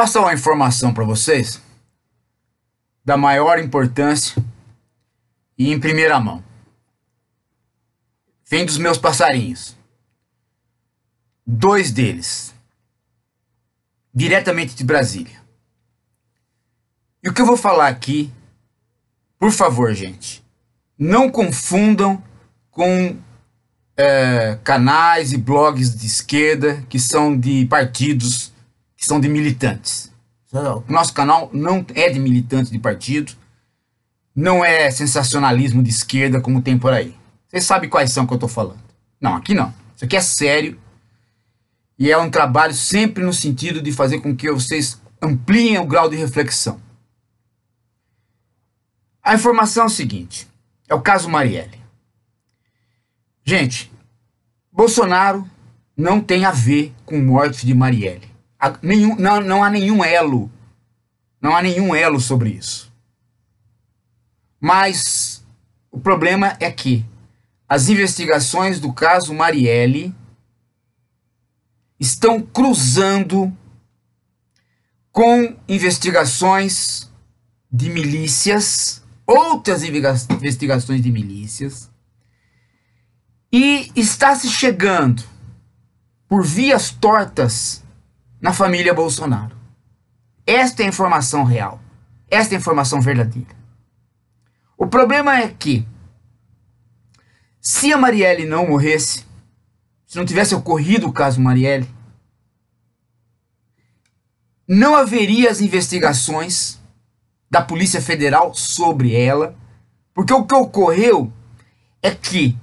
passar uma informação para vocês da maior importância e em primeira mão. Vem dos meus passarinhos. Dois deles, diretamente de Brasília. E o que eu vou falar aqui, por favor, gente, não confundam com é, canais e blogs de esquerda que são de partidos que são de militantes. Nosso canal não é de militantes de partido, não é sensacionalismo de esquerda como tem por aí. Vocês sabem quais são que eu estou falando. Não, aqui não. Isso aqui é sério e é um trabalho sempre no sentido de fazer com que vocês ampliem o grau de reflexão. A informação é o seguinte: é o caso Marielle. Gente, Bolsonaro não tem a ver com morte de Marielle nenhum, não, não há nenhum elo. Não há nenhum elo sobre isso. Mas o problema é que as investigações do caso Marielle estão cruzando com investigações de milícias, outras investigações de milícias, e está se chegando por vias tortas na família Bolsonaro. Esta é a informação real. Esta é a informação verdadeira. O problema é que, se a Marielle não morresse, se não tivesse ocorrido o caso Marielle, não haveria as investigações da Polícia Federal sobre ela, porque o que ocorreu é que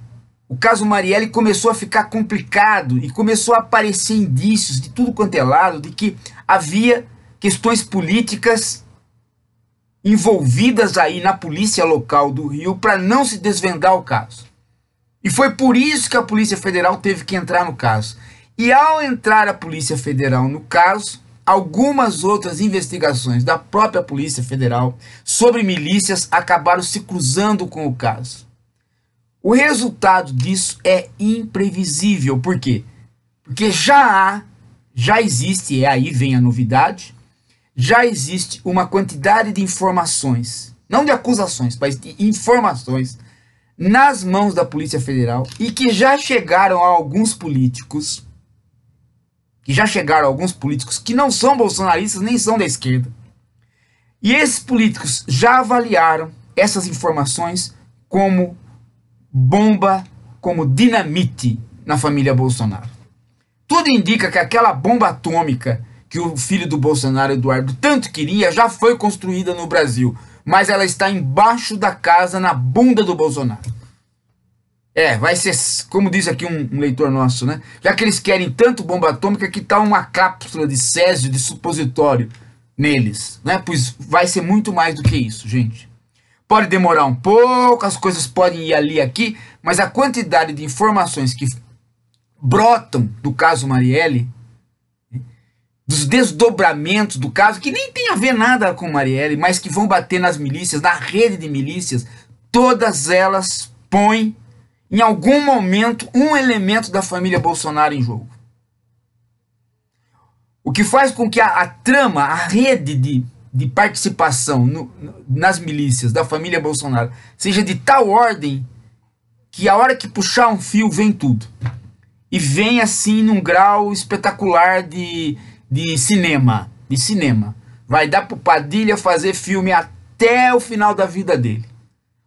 o caso Marielle começou a ficar complicado e começou a aparecer indícios de tudo quanto é lado de que havia questões políticas envolvidas aí na polícia local do Rio para não se desvendar o caso. E foi por isso que a Polícia Federal teve que entrar no caso. E ao entrar a Polícia Federal no caso, algumas outras investigações da própria Polícia Federal sobre milícias acabaram se cruzando com o caso. O resultado disso é imprevisível. Por quê? Porque já há, já existe, e aí vem a novidade, já existe uma quantidade de informações, não de acusações, mas de informações nas mãos da Polícia Federal e que já chegaram a alguns políticos, que já chegaram a alguns políticos que não são bolsonaristas nem são da esquerda. E esses políticos já avaliaram essas informações como bomba como dinamite na família Bolsonaro. Tudo indica que aquela bomba atômica que o filho do Bolsonaro, Eduardo, tanto queria, já foi construída no Brasil, mas ela está embaixo da casa, na bunda do Bolsonaro. É, vai ser, como diz aqui um, um, leitor nosso, né? Já que eles querem tanto bomba atômica, que tal tá uma cápsula de césio, de supositório neles, né? Pois vai ser muito mais do que isso, gente. Pode demorar um pouco, as coisas podem ir ali aqui, mas a quantidade de informações que brotam do caso Marielle, dos desdobramentos do caso, que nem tem a ver nada com Marielle, mas que vão bater nas milícias, na rede de milícias, todas elas põem em algum momento um elemento da família Bolsonaro em jogo. O que faz com que a, a trama, a rede de de participação no, nas milícias da família Bolsonaro seja de tal ordem que a hora que puxar um fio vem tudo. E vem assim num grau espetacular de, de cinema. De cinema. Vai dar pro Padilha fazer filme até o final da vida dele.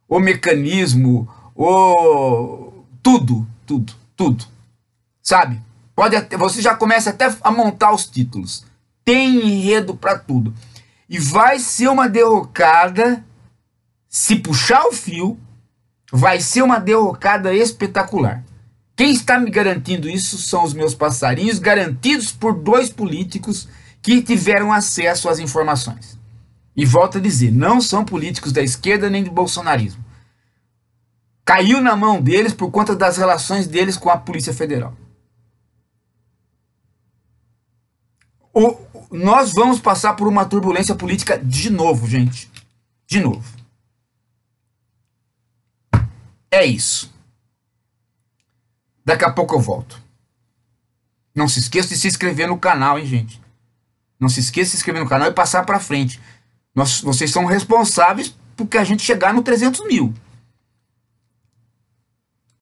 O mecanismo, o. Tudo, tudo, tudo. Sabe? Pode até, você já começa até a montar os títulos. Tem enredo para tudo. E vai ser uma derrocada, se puxar o fio, vai ser uma derrocada espetacular. Quem está me garantindo isso são os meus passarinhos, garantidos por dois políticos que tiveram acesso às informações. E volto a dizer, não são políticos da esquerda nem do bolsonarismo. Caiu na mão deles por conta das relações deles com a Polícia Federal. O, nós vamos passar por uma turbulência política de novo, gente. De novo. É isso. Daqui a pouco eu volto. Não se esqueça de se inscrever no canal, hein, gente. Não se esqueça de se inscrever no canal e passar para frente. Nós, vocês são responsáveis porque a gente chegar no 300 mil.